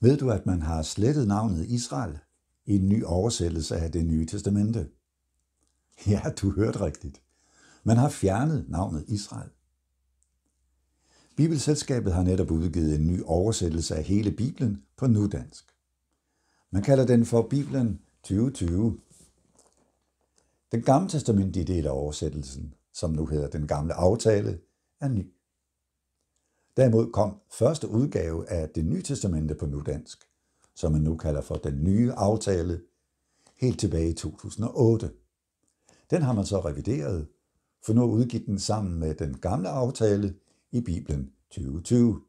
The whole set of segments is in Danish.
Ved du, at man har slettet navnet Israel i en ny oversættelse af det nye testamente? Ja, du hørte rigtigt. Man har fjernet navnet Israel. Bibelselskabet har netop udgivet en ny oversættelse af hele Bibelen på nudansk. Man kalder den for Bibelen 2020. Den gamle testamentlige del af oversættelsen, som nu hedder den gamle aftale, er ny. Derimod kom første udgave af det nye testamente på nudansk, som man nu kalder for den nye aftale, helt tilbage i 2008. Den har man så revideret, for nu udgivet den sammen med den gamle aftale i Bibelen 2020.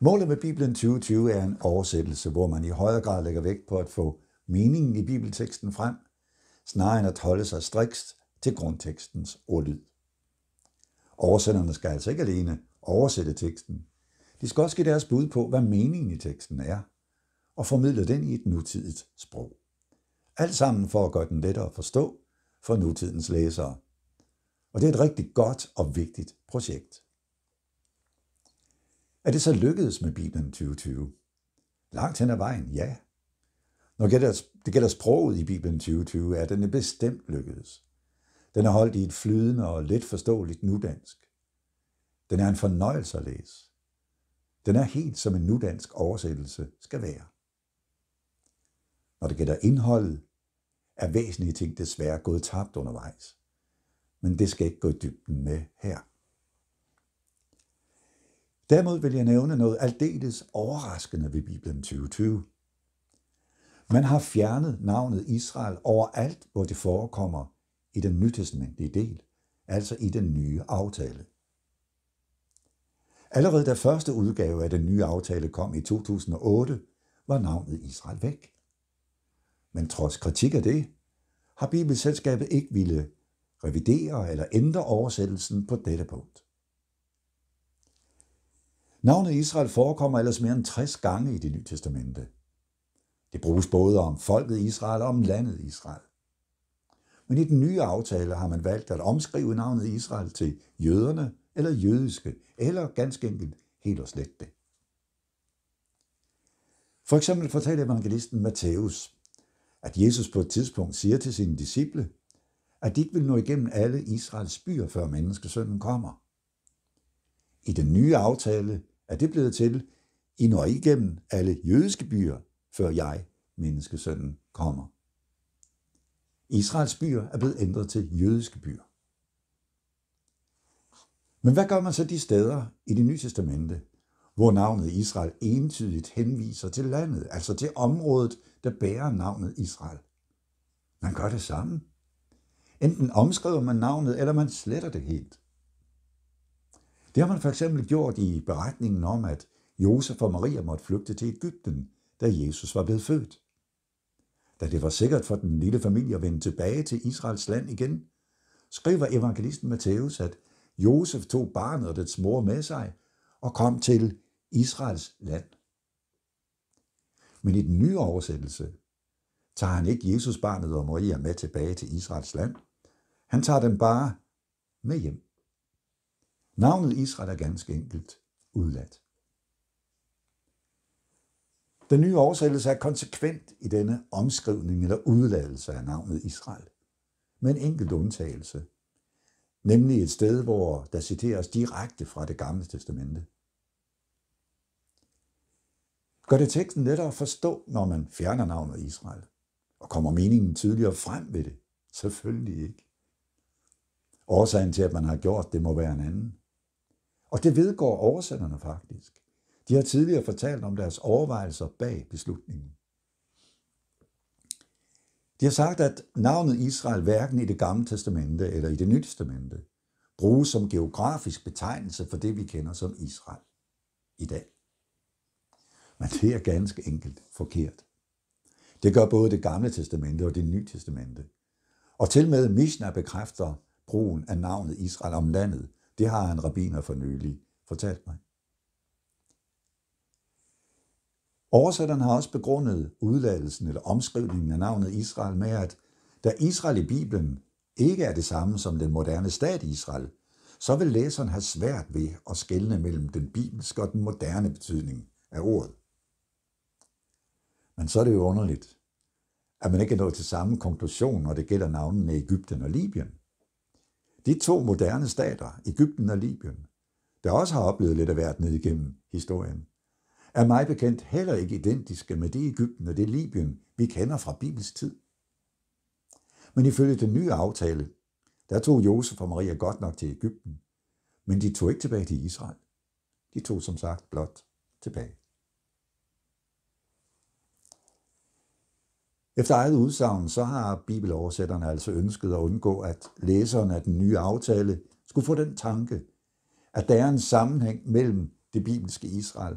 Målet med Bibelen 2020 er en oversættelse, hvor man i højere grad lægger vægt på at få meningen i bibelteksten frem, snarere end at holde sig strikst til grundtekstens ordlyd. Oversætterne skal altså ikke alene oversætte teksten. De skal også give deres bud på, hvad meningen i teksten er, og formidle den i et nutidigt sprog. Alt sammen for at gøre den lettere at forstå for nutidens læsere. Og det er et rigtig godt og vigtigt projekt. Er det så lykkedes med Bibelen 2020? Langt hen ad vejen, ja. Når det gælder sproget i Bibelen 2020, er den bestemt lykkedes. Den er holdt i et flydende og let forståeligt nudansk. Den er en fornøjelse at læse. Den er helt som en nudansk oversættelse skal være. Når det gælder indholdet, er væsentlige ting desværre gået tabt undervejs. Men det skal ikke gå i dybden med her. Dermed vil jeg nævne noget aldeles overraskende ved Bibelen 2020. Man har fjernet navnet Israel overalt, hvor det forekommer i den nytestamentlige del, altså i den nye aftale. Allerede da første udgave af den nye aftale kom i 2008, var navnet Israel væk. Men trods kritik af det, har Bibelselskabet ikke ville revidere eller ændre oversættelsen på dette punkt. Navnet Israel forekommer ellers mere end 60 gange i det nye testamente. Det bruges både om folket Israel og om landet Israel. Men i den nye aftale har man valgt at omskrive navnet Israel til jøderne eller jødiske, eller ganske enkelt helt og slet det. For eksempel fortalte evangelisten Matthæus, at Jesus på et tidspunkt siger til sine disciple, at de ikke vil nå igennem alle Israels byer, før menneskesønnen kommer. I den nye aftale er det blevet til, I når igennem alle jødiske byer, før jeg, menneskesønnen, kommer. Israels byer er blevet ændret til jødiske byer. Men hvad gør man så de steder i det nye testamente, hvor navnet Israel entydigt henviser til landet, altså til området, der bærer navnet Israel? Man gør det samme. Enten omskriver man navnet, eller man sletter det helt. Det har man for eksempel gjort i beretningen om, at Josef og Maria måtte flygte til Ægypten, da Jesus var blevet født da det var sikkert for den lille familie at vende tilbage til Israels land igen, skriver evangelisten Matthæus, at Josef tog barnet og dets mor med sig og kom til Israels land. Men i den nye oversættelse tager han ikke Jesus barnet og Maria med tilbage til Israels land. Han tager dem bare med hjem. Navnet Israel er ganske enkelt udladt. Den nye oversættelse er konsekvent i denne omskrivning eller udladelse af navnet Israel, med en enkelt undtagelse, nemlig et sted, hvor der citeres direkte fra det gamle testamente. Gør det teksten lettere at forstå, når man fjerner navnet Israel? Og kommer meningen tydeligere frem ved det? Selvfølgelig ikke. Årsagen til, at man har gjort det, må være en anden. Og det vedgår oversætterne faktisk. De har tidligere fortalt om deres overvejelser bag beslutningen. De har sagt, at navnet Israel hverken i det gamle testamente eller i det nye testamente bruges som geografisk betegnelse for det, vi kender som Israel i dag. Men det er ganske enkelt forkert. Det gør både det gamle testamente og det nye testamente. Og til med Mishnah bekræfter brugen af navnet Israel om landet. Det har en rabbiner for nylig fortalt mig. Oversætterne har også begrundet udladelsen eller omskrivningen af navnet Israel med, at da Israel i Bibelen ikke er det samme som den moderne stat Israel, så vil læseren have svært ved at skelne mellem den bibelske og den moderne betydning af ordet. Men så er det jo underligt, at man ikke er nået til samme konklusion, når det gælder navnene Ægypten og Libyen. De to moderne stater, Ægypten og Libyen, der også har oplevet lidt af hvert ned igennem historien, er mig bekendt heller ikke identiske med det Ægypten og det Libyen, vi kender fra Bibels tid. Men ifølge den nye aftale, der tog Josef og Maria godt nok til Ægypten, men de tog ikke tilbage til Israel. De tog som sagt blot tilbage. Efter eget udsagn, så har bibeloversætterne altså ønsket at undgå, at læseren af den nye aftale skulle få den tanke, at der er en sammenhæng mellem det bibelske Israel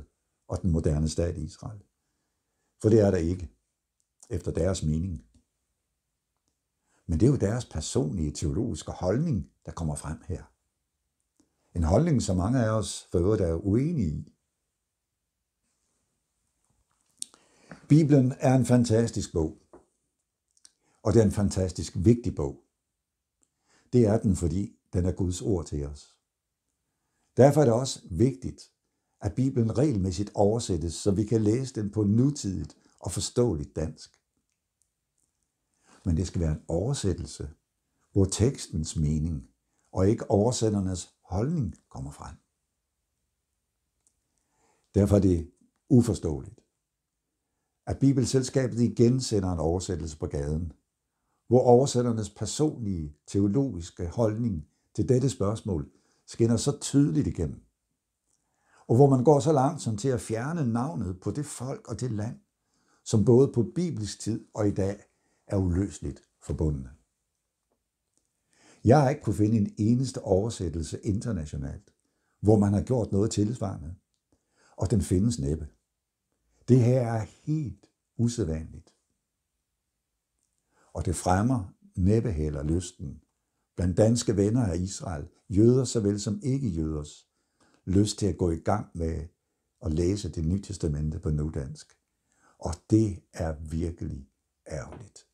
og den moderne stat Israel. For det er der ikke, efter deres mening. Men det er jo deres personlige teologiske holdning, der kommer frem her. En holdning, som mange af os for øvrigt er uenige i. Bibelen er en fantastisk bog, og det er en fantastisk vigtig bog. Det er den, fordi den er Guds ord til os. Derfor er det også vigtigt, at Bibelen regelmæssigt oversættes, så vi kan læse den på nutidigt og forståeligt dansk. Men det skal være en oversættelse, hvor tekstens mening og ikke oversætternes holdning kommer frem. Derfor er det uforståeligt, at Bibelselskabet igen sender en oversættelse på gaden, hvor oversætternes personlige teologiske holdning til dette spørgsmål skinner så tydeligt igennem, og hvor man går så langt som til at fjerne navnet på det folk og det land, som både på bibelsk tid og i dag er uløseligt forbundne. Jeg har ikke kunne finde en eneste oversættelse internationalt, hvor man har gjort noget tilsvarende, og den findes næppe. Det her er helt usædvanligt. Og det fremmer næppe heller lysten blandt danske venner af Israel, jøder såvel som ikke-jøders, lyst til at gå i gang med at læse det nye testamente på nudansk. Og det er virkelig ærgerligt.